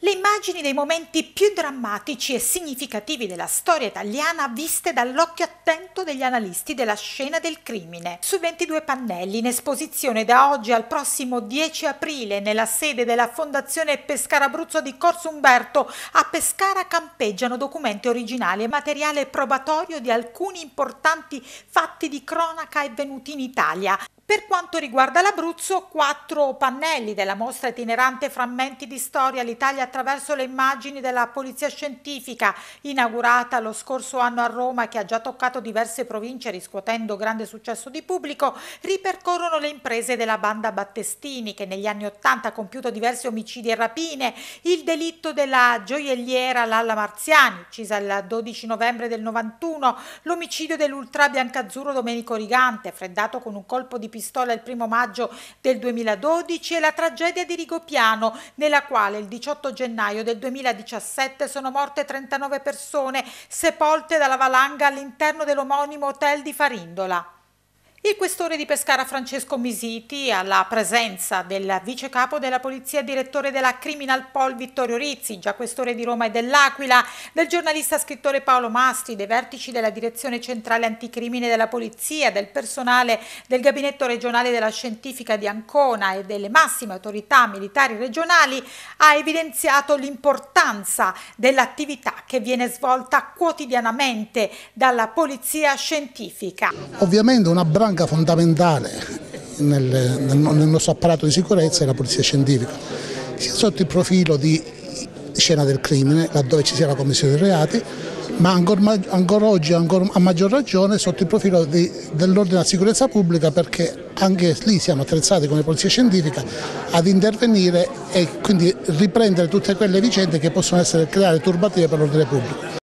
le immagini dei momenti più drammatici e significativi della storia italiana viste dall'occhio attento degli analisti della scena del crimine. Su 22 pannelli in esposizione da oggi al prossimo 10 aprile nella sede della Fondazione Pescara Abruzzo di Corso Umberto a Pescara campeggiano documenti originali e materiale probatorio di alcuni importanti fatti di cronaca avvenuti in Italia, per quanto riguarda l'Abruzzo, quattro pannelli della mostra itinerante Frammenti di storia l'Italia attraverso le immagini della polizia scientifica, inaugurata lo scorso anno a Roma che ha già toccato diverse province riscuotendo grande successo di pubblico, ripercorrono le imprese della banda Battestini che negli anni Ottanta ha compiuto diversi omicidi e rapine, il delitto della gioielliera Lalla Marziani, uccisa il 12 novembre del 91, l'omicidio dell'ultra biancazzurro Domenico Rigante, freddato con un colpo di Pistola il primo maggio del 2012 e la tragedia di Rigopiano, nella quale il 18 gennaio del 2017 sono morte 39 persone sepolte dalla valanga all'interno dell'omonimo hotel di Farindola. Il questore di Pescara Francesco Misiti, alla presenza del vice capo della Polizia direttore della Criminal Pol Vittorio Rizzi, già questore di Roma e dell'Aquila, del giornalista scrittore Paolo Mastri, dei vertici della Direzione Centrale Anticrimine della Polizia, del personale del Gabinetto Regionale della Scientifica di Ancona e delle massime autorità militari regionali, ha evidenziato l'importanza dell'attività che viene svolta quotidianamente dalla Polizia Scientifica. Ovviamente una branca banca fondamentale nel, nel, nel nostro apparato di sicurezza è la polizia scientifica, sia sotto il profilo di scena del crimine, laddove ci sia la commissione dei reati, ma ancora ancor oggi, ancor, a maggior ragione, sotto il profilo dell'ordine alla sicurezza pubblica perché anche lì siamo attrezzati come polizia scientifica ad intervenire e quindi riprendere tutte quelle vicende che possono essere creare turbative per l'ordine pubblico.